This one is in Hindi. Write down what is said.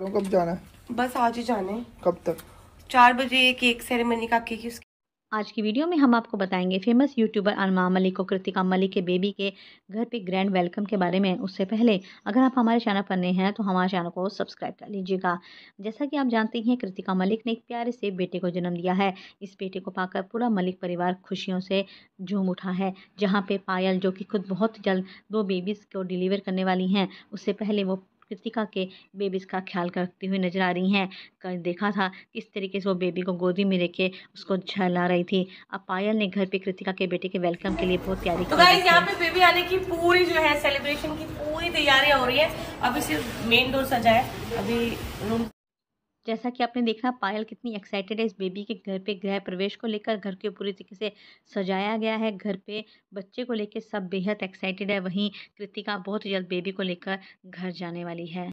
कब जाना है बस आज ही जाने कब तक चार बजे केक सेरेमनी का केक उसकी आज की वीडियो में हम आपको बताएंगे फेमस यूट्यूबर अनमा मलिक और कृतिका मलिक के बेबी के घर पे ग्रैंड वेलकम के बारे में उससे पहले अगर आप हमारे चैनल पर नए हैं तो हमारे चैनल को सब्सक्राइब कर लीजिएगा जैसा कि आप जानते हैं कृतिका मलिक ने एक प्यारे से बेटे को जन्म दिया है इस बेटे को पाकर पूरा मलिक परिवार खुशियों से झूम उठा है जहाँ पर पायल जो कि खुद बहुत जल्द दो बेबीज़ को डिलीवर करने वाली हैं उससे पहले वो कृतिका के बेबीज का ख्याल रखती हुई नजर आ रही हैं कल देखा था किस तरीके से वो बेबी को गोदी में लेके उसको झला रही थी अब पायल ने घर पे कृतिका के बेटे के वेलकम के लिए बहुत तैयारी तो की यहाँ पे बेबी आने की पूरी जो है सेलिब्रेशन की पूरी तैयारियाँ हो रही है अभी सिर्फ मेन डोर सजा है अभी रूम जैसा कि आपने देखा पायल कितनी एक्साइटेड है इस बेबी के घर पे गृह प्रवेश को लेकर घर के पूरी तरीके से सजाया गया है घर पे बच्चे को लेकर सब बेहद एक्साइटेड है वहीं कृतिका बहुत जल्द बेबी को लेकर घर जाने वाली है